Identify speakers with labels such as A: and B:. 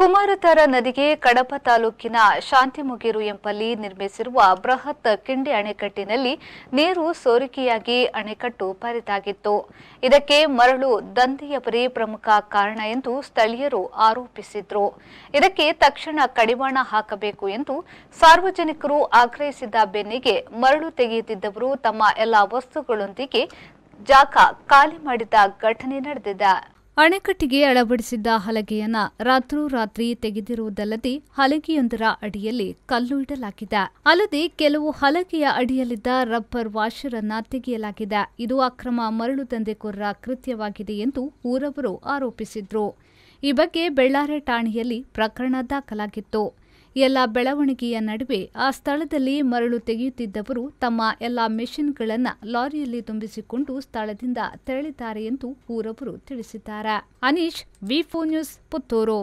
A: ಕುಮಾರತಾರ ನದಿಗೆ ಕಡಪ ತಾಲೂಕಿನ ಶಾಂತಿಮುಗೇರು ಎಂಬಲ್ಲಿ ನಿರ್ಮಿಸಿರುವ ಬೃಹತ್ ಕಿಂಡಿ ಅಣೆಕಟ್ಟಿನಲ್ಲಿ ನೀರು ಸೋರಿಕೆಯಾಗಿ ಅಣೆಕಟ್ಟು ಪರಿದಾಗಿತ್ತು ಇದಕ್ಕೆ ಮರಳು ದಂಧೆಯಬರೇ ಪ್ರಮುಖ ಕಾರಣ ಎಂದು ಸ್ಥಳೀಯರು ಆರೋಪಿಸಿದ್ರು ಇದಕ್ಕೆ ತಕ್ಷಣ ಕಡಿವಾಣ ಹಾಕಬೇಕು ಎಂದು ಸಾರ್ವಜನಿಕರು ಆಗ್ರಹಿಸಿದ ಬೆನ್ನಿಗೆ ಮರಳು ತೆಗೆಯುತ್ತಿದ್ದವರು ತಮ್ಮ ಎಲ್ಲಾ ವಸ್ತುಗಳೊಂದಿಗೆ ಜಾಕ ಖಾಲಿ ಮಾಡಿದ ಘಟನೆ ನಡೆದಿದೆ ಅಣೆಕಟ್ಟಿಗೆ ಅಳವಡಿಸಿದ್ದ ಹಲಗೆಯನ್ನ ರಾತ್ರೋರಾತ್ರಿ ತೆಗೆದಿರುವುದಲ್ಲದೆ ಹಲಗೆಯೊಂದರ ಅಡಿಯಲ್ಲಿ ಕಲ್ಲು ಇಡಲಾಗಿದೆ ಅಲ್ಲದೆ ಕೆಲವು ಹಲಗೆಯ ಅಡಿಯಲ್ಲಿದ್ದ ರಬ್ಬರ್ ವಾಷರ್ ಅನ್ನ ತೆಗೆಯಲಾಗಿದೆ ಇದು ಅಕ್ರಮ ಮರಳು ದಂಧೆಕೋರರ ಕೃತ್ಯವಾಗಿದೆ ಎಂದು ಊರವರು ಆರೋಪಿಸಿದ್ರು ಈ ಬಗ್ಗೆ ಬೆಳ್ಳಾರೆ ಠಾಣೆಯಲ್ಲಿ ಪ್ರಕರಣ ದಾಖಲಾಗಿತ್ತು ಎಲ್ಲ ಬೆಳವಣಿಗೆಯ ನಡುವೆ ಆ ಸ್ಥಳದಲ್ಲಿ ಮರಳು ತೆಗೆಯುತ್ತಿದ್ದವರು ತಮ್ಮ ಎಲ್ಲ ಮೆಷಿನ್ಗಳನ್ನು ಲಾರಿಯಲ್ಲಿ ತುಂಬಿಸಿಕೊಂಡು ಸ್ಥಳದಿಂದ ತೆರಳಿದ್ದಾರೆ ಎಂದು ಊರವರು ತಿಳಿಸಿದ್ದಾರೆ ಅನೀಶ್ ವಿ ನ್ಯೂಸ್ ಪುತ್ತೂರು